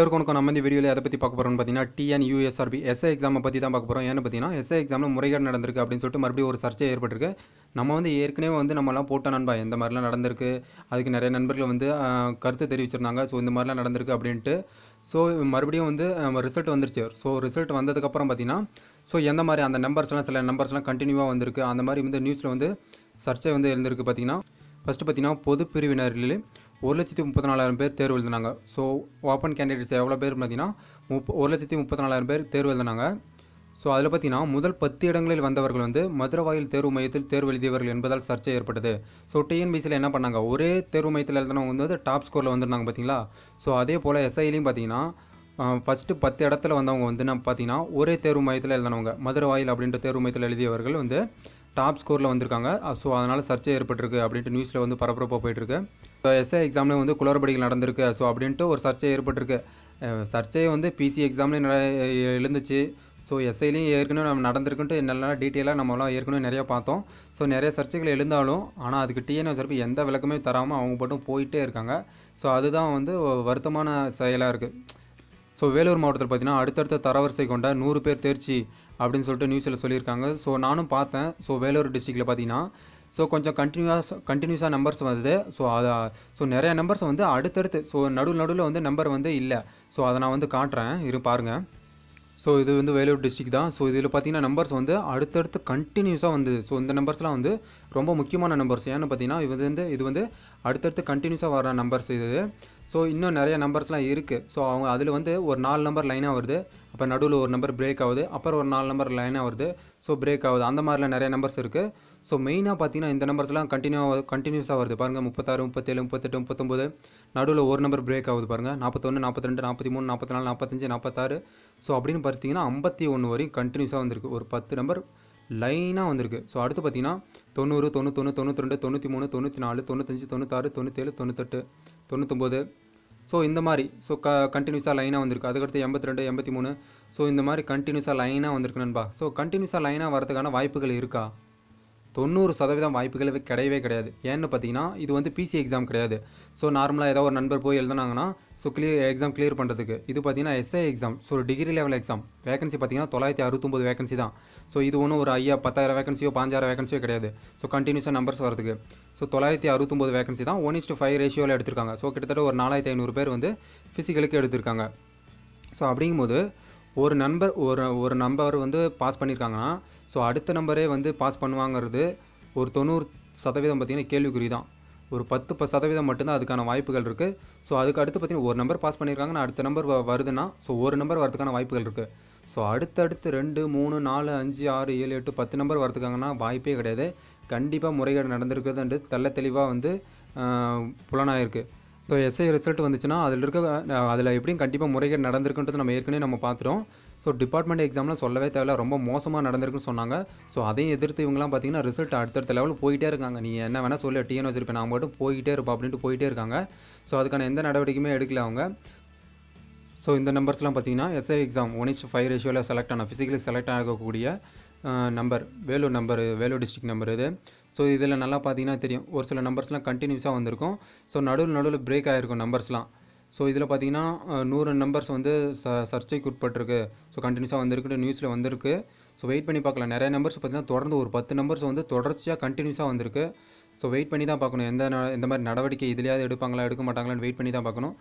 எல்லோருக்கும் வணக்கம் நம்ம இந்த வீடியோவில் அதை பற்றி பார்க்க போகிறோம்னு பார்த்தீங்கன்னா டிஎன் யூஎஸ்ஆர்பி எஸ்ஐ எக்ஸாமை பற்றி தான் பார்க்க போகிறோம் ஏன்னு பார்த்தீங்கன்னா எஸ்ஐ எக்ஸாமில் முறைகேடு நடந்திருக்கு அப்படின்னு சொல்லிட்டு மறுபடியும் ஒரு சர்ச்சை ஏற்பட்டிருக்கு நம்ம வந்து ஏற்கனவே வந்து நம்மலாம் போட்ட நண்பா இந்த மாதிரிலாம் நடந்திருக்கு அதுக்கு நிறைய நண்பர்கள் வந்து கருத்து தெரிவிச்சிருந்தாங்க ஸோ இந்த மாதிரிலாம் நடந்திருக்கு அப்படின்ட்டு ஸோ மறுபடியும் வந்து ரிசல்ட் வந்துருச்சு ஸோ ரிசல்ட் வந்ததுக்கப்புறம் பார்த்தீங்கன்னா ஸோ எந்த மாதிரி அந்த நம்பர்ஸ்லாம் சில நம்பர்ஸ்லாம் கண்டினியூவாக வந்திருக்கு அந்த மாதிரி வந்து நியூஸில் வந்து சர்ச்சை வந்து எழுந்திருக்கு பார்த்தீங்கன்னா ஃபஸ்ட்டு பார்த்தீங்கன்னா பொது பிரிவினர்களில் ஒரு லட்சத்தி முப்பத்தி நாலாயிரம் பேர் தேர்வு எழுதினாங்க ஸோ ஓப்பன் கேண்டிடேட்ஸ் எவ்வளோ பேர் பார்த்தீங்கன்னா முப்ப ஒரு லட்சத்தி முப்பத்தி நாலாயிரம் பேர் தேர்வு எழுதினாங்க ஸோ அதில் பார்த்தீங்கன்னா முதல் பத்து இடங்களில் வந்தவர்கள் வந்து மதுரவாயில் தேர்வு மையத்தில் தேர்வு எழுதியவர்கள் என்பதால் சர்ச்சை ஏற்பட்டது ஸோ டிஎன்பிசியில் என்ன பண்ணாங்க ஒரே தேர்வு மையத்தில் எழுதினவங்க வந்து டாப் ஸ்கோரில் வந்துருந்தாங்க பார்த்தீங்களா ஸோ அதே போல் எஸ்ஐலையும் பார்த்தீங்கன்னா ஃபஸ்ட்டு பத்து இடத்துல வந்தவங்க வந்து நான் பார்த்தீங்கன்னா ஒரே தேர்வு மையத்தில் எழுதினவங்க மதுரவாயில் அப்படின்ற தேர்வு மையத்தில் எழுதியவர்கள் வந்து டாப் ஸ்கோரில் வந்திருக்காங்க ஸோ அதனால் சர்ச்சை ஏற்பட்டிருக்கு அப்படின்ட்டு நியூஸில் வந்து பரபரப்பாக போயிட்டுருக்கு ஸோ எஸ்ஐ எக்ஸாமில் வந்து குளறுபடிகள் நடந்திருக்கு ஸோ அப்படின்ட்டு ஒரு சர்ச்சை ஏற்பட்டிருக்கு சர்ச்சையை வந்து பிசி எக்ஸாம்லேயும் எழுந்துச்சு ஸோ எஸ்ஐலையும் ஏற்கனவே நம்ம நடந்திருக்குன்ட்டு நல்லா டீட்டெயிலாக நம்மளாம் ஏற்கனவே நிறையா பார்த்தோம் ஸோ நிறைய சர்ச்சைகள் எழுந்தாலும் ஆனால் அதுக்கு டிஎன்எஸ் தரப்பு எந்த விளக்கமே தராமல் அவங்க மட்டும் போயிட்டே இருக்காங்க ஸோ அதுதான் வந்து வருத்தமான செயலாக இருக்குது ஸோ வேலூர் மாவட்டத்தில் பார்த்தீங்கன்னா அடுத்தடுத்த தரவரிசை கொண்ட நூறு பேர் தேர்ச்சி அப்படின்னு சொல்லிட்டு நியூஸில் சொல்லியிருக்காங்க ஸோ நானும் பார்த்தேன் ஸோ வேலூர் டிஸ்ட்ரிக்டில் பார்த்தீங்கன்னா ஸோ கொஞ்சம் கண்டினியூஸ் கண்டினியூஸாக நம்பர்ஸ் வந்தது ஸோ அதை ஸோ நிறையா நம்பர்ஸ் வந்து அடுத்தடுத்து ஸோ நடுவில் நடுவில் வந்து நம்பர் வந்து இல்லை ஸோ அதை நான் வந்து காட்டுறேன் இரு பாருங்கள் ஸோ இது வந்து வேலூர் டிஸ்ட்ரிக் தான் ஸோ இதில் பார்த்தீங்கன்னா நம்பர்ஸ் வந்து அடுத்தடுத்து கண்டினியூஸாக வந்து ஸோ இந்த நம்பர்ஸ்லாம் வந்து ரொம்ப முக்கியமான நம்பர்ஸ் ஏன்னு பார்த்தீங்கன்னா இது வந்து இது வந்து அடுத்தடுத்து கண்டினியூஸாக வர நம்பர்ஸ் இது ஸோ இன்னும் நிறைய நம்பர்ஸ்லாம் இருக்குது ஸோ அவங்க அதில் வந்து ஒரு நாலு நம்பர் லைனாக வருது அப்போ நடுவில் ஒரு நம்பர் பிரேக் ஆகுது அப்புறம் ஒரு நாலு நம்பர் லைனாக வருது ஸோ பிரேக் ஆகுது அந்த மாதிரிலாம் நிறைய நம்பர்ஸ் இருக்குது ஸோ மெயினாக பார்த்தீங்கன்னா இந்த நம்பர்ஸ்லாம் கண்டினியூவாக கண்டினியூஸாக வருது பாருங்கள் முப்பத்தாறு முப்பத்தேழு முப்பத்தெட்டு முப்பத்தொம்போது நடுவில் ஒரு நம்பர் பிரேக் ஆகுது பாருங்கள் நாற்பத்தொன்று நாற்பத்திரெண்டு நாற்பத்தி மூணு நாற்பத்தி நாலு நாற்பத்தஞ்சு நாற்பத்தாறு ஸோ அப்படின்னு பார்த்தீங்கன்னா ஐம்பத்தி ஒன்று வரையும் கண்டினியூஸாக வந்திருக்கு ஒரு பத்து நம்பர் லைனாக வந்திருக்கு ஸோ அடுத்து பார்த்தீங்கன்னா தொண்ணூறு தொண்ணூத்தொன்று தொண்ணூற்றி ரெண்டு தொண்ணூற்றி மூணு தொண்ணூற்றி நாலு தொண்ணூத்தஞ்சு தொண்ணூத்தாறு தொண்ணூற்றேழு தொண்ணூத்தெட்டு தொண்ணூத்தொம்போது ஸோ இந்த மாதிரி ஸோ க கண்டினியூஸாக லைனாக வந்திருக்கு அதுக்கடுத்து எண்பத்தி ரெண்டு எண்பத்தி மூணு ஸோ இந்த மாதிரி கண்டினியூஸாக லைனாக வந்திருக்கு நண்பா ஸோ கண்டினியூஸாக லைனாக வரதுக்கான வாய்ப்புகள் இருக்கா தொண்ணூறு சதவீதம் வாய்ப்புகள் கிடையவே கிடையாது ஏன்னு பார்த்தீங்கன்னா இது வந்து பிசி எக்ஸாம் கிடையாது ஸோ நார்மலாக ஏதாவது ஒரு நண்பர் போய் எழுதினாங்கன்னா ஸோ கிளியர் எக்ஸாம் கிளியர் பண்ணுறதுக்கு இது பார்த்தீங்கன்னா SI exam so degree level exam vacancy பார்த்தீங்கன்னா தொள்ளாயிரத்தி அறுபத்தொம்பது வேகன்சி தான் ஸோ இது ஒன்றும் ஒரு ஐயா பத்தாயிரம் வேகன்சியோ பாஞ்சாயிரம் வேகன்சியோ கிடையாது ஸோ கண்டினியூஸாக நம்பர்ஸ் வரதுக்கு ஸோ தொள்ளாயிரத்தி அறுபத்தொம்பது வேகன்சி தான் ஒன் இஸ்ட்டு ஃபைவ் ரேஷியோவில் எடுத்திருக்காங்க ஸோ கிட்டத்தட்ட ஒரு நாலாயிரத்தி ஐநூறு பேர் வந்து ஃபிசிக்கலுக்கு எடுத்திருக்காங்க ஸோ அப்படிங்கும்போது ஒரு நம்பர் ஒரு ஒரு நம்பர் வந்து பாஸ் பண்ணியிருக்காங்கன்னா ஸோ அடுத்த நம்பரே வந்து பாஸ் பண்ணுவாங்கிறது ஒரு தொண்ணூறு சதவீதம் பார்த்திங்கன்னா கேள்விக்குறி தான் ஒரு பத்து ப சதவீதம் மட்டும்தான் அதுக்கான வாய்ப்புகள் இருக்குது ஸோ அதுக்கு அடுத்து பார்த்திங்கன்னா ஒரு நம்பர் பாஸ் பண்ணியிருக்காங்கன்னா அடுத்த நம்பர் வருதுன்னா ஸோ ஒரு நம்பர் வரதுக்கான வாய்ப்புகள் இருக்குது ஸோ அடுத்தடுத்து ரெண்டு மூணு நாலு அஞ்சு ஆறு ஏழு எட்டு பத்து நம்பர் வரதுக்காங்கன்னா வாய்ப்பே கிடையாது கண்டிப்பாக முறைகேடு நடந்திருக்குதுன்ட்டு தெல்ல தெளிவாக வந்து புலனாயிருக்கு ஸோ எஸ்ஐ ரிசல்ட் வந்துச்சுன்னா அதில் இருக்க அதில் எப்படியும் கண்டிப்பாக முறைகேடு நடந்திருக்குன்றது நம்ம ஏற்கனவே நம்ம பார்த்துட்டோம் ஸோ டிபார்ட்மெண்ட் எக்ஸாம்லாம் சொல்லவே தேவையில்ல ரொம்ப மோசமாக நடந்திருக்குன்னு சொன்னாங்க ஸோ அதையும் எதிர்த்து இவங்கலாம் பார்த்தீங்கன்னா ரிசல்ட் அடுத்தடுத்த லெவலில் போயிட்டே இருக்காங்க நீ என்ன வேணால் சொல்லி டிஎன் வச்சிருப்பேன் நான் மட்டும் போயிட்டே இருப்பா அப்படின்ட்டு போயிட்டே இருக்காங்க ஸோ அதுக்கான எந்த நடவடிக்கையுமே எடுக்கல அவங்க ஸோ இந்த நம்பர்ஸ்லாம் பார்த்தீங்கன்னா SI exam one is five ரேஷியோவில் செலக்ட் ஆன ஃபிசிக்கலி செலக்ட் ஆகக்கூடிய number Vellore number Vellore district number இது ஸோ இதில் நல்லா பார்த்தீங்கன்னா தெரியும் ஒரு சில நம்பர்ஸ்லாம் கண்டினியூஸாக வந்திருக்கும் ஸோ நடுவில் நடுவில் பிரேக் ஆகிருக்கும் நம்பர்ஸ்லாம் ஸோ இதில் பார்த்தீங்கன்னா நூறு நம்பர்ஸ் வந்து ச சர்ச்சைக்கு உட்பட்டிருக்கு ஸோ கண்டினியூஸாக வந்திருக்கு நியூஸில் வந்திருக்கு ஸோ வெயிட் பண்ணி பார்க்கலாம் நிறைய நம்பர்ஸ் பார்த்தீங்கன்னா தொடர்ந்து ஒரு பத்து நம்பர்ஸ் வந்து தொடர்ச்சியாக கண்டினியூஸாக வந்திருக்கு ஸோ வெயிட் பண்ணி தான் பார்க்கணும் எந்த இந்த மாதிரி நடவடிக்கை இதுலையாவது எடுப்பாங்களா எடுக்க மாட்டாங்களான்னு வெயிட் பண்ணி தான் பார்க்கணும்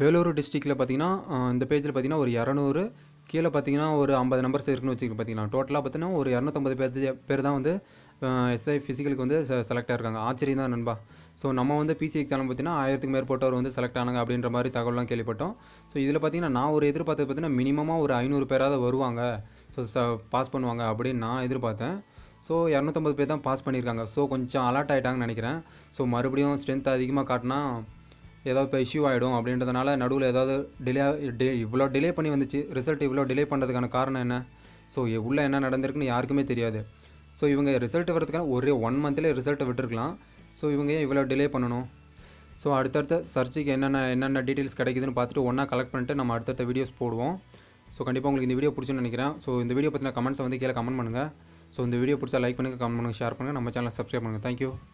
வேலூர் டிஸ்ட்ரிக்டில் பார்த்தீங்கன்னா இந்த பேஜில் பார்த்தீங்கன்னா ஒரு இரநூறு கீழே பார்த்தீங்கன்னா ஒரு ஐம்பது நம்பர்ஸ் இருக்குன்னு வச்சுக்கோங்க பார்த்தீங்கன்னா டோட்டலாக பார்த்தீங்கன்னா ஒரு இரநூத்தம்பது பேர் பேர் தான் வந்து எஸ்ஐ ஃபிசிக்கலுக்கு வந்து செலக்ட் இருக்காங்க ஆச்சரியம் தான் நண்பா ஸோ நம்ம வந்து பிசி எக்ஸாம் பார்த்தீங்கன்னா ஆயிரத்துக்கு மேற்பட்டவர் வந்து செலக்ட் ஆனாங்க அப்படின்ற மாதிரி தகவலாம் கேள்விப்பட்டோம் ஸோ இதில் பார்த்தீங்கன்னா நான் ஒரு எதிர்பார்த்தது பார்த்தீங்கன்னா மினிமமாக ஒரு ஐநூறு பேராவது வருவாங்க ஸோ பாஸ் பண்ணுவாங்க அப்படின்னு நான் எதிர்பார்த்தேன் ஸோ இரநூத்தம்பது பேர் தான் பாஸ் பண்ணியிருக்காங்க ஸோ கொஞ்சம் அலர்ட் ஆகிட்டாங்கன்னு நினைக்கிறேன் ஸோ மறுபடியும் ஸ்ட்ரென்த் அதிகமாக காட்டினா ஏதாவது இப்போ இஷ்யூ ஆகிடும் அப்படின்றதுனால நடுவில் ஏதாவது டிலே டே இவ்வளோ டிலே பண்ணி வந்துச்சு ரிசல்ட் இவ்வளோ டிலே பண்ணுறதுக்கான காரணம் என்ன ஸோ உள்ளே என்ன நடந்திருக்குன்னு யாருக்குமே தெரியாது ஸோ இவங்க ரிசல்ட் வரதுக்கான ஒரே ஒன் மந்த்லேயே ரிசல்ட்டை விட்டுருக்கலாம் ஸோ இவங்க ஏன் இவ்வளோ டிலே பண்ணணும் ஸோ அடுத்தடுத்த சர்ச்சுக்கு என்னென்ன என்னென்ன டீட்டெயில்ஸ் கிடைக்குதுன்னு பார்த்துட்டு ஒன்றா கலெக்ட் பண்ணிட்டு நம்ம அடுத்தடுத்த வீடியோஸ் போடுவோம் ஸோ கண்டிப்பாக உங்களுக்கு இந்த வீடியோ பிடிச்சுன்னு நினைக்கிறேன் ஸோ இந்த வீடியோ பற்றின கமெண்ட்ஸை வந்து கீழே கமெண்ட் பண்ணுங்கள் ஸோ இந்த வீடியோ பிடிச்சா லைக் பண்ணுங்கள் கமெண்ட் பண்ணுங்கள் ஷேர் பண்ணுங்கள் நம்ம சேனலை சப்ஸ்கிரைப் பண்ணுங்கள் தேங்க்யூ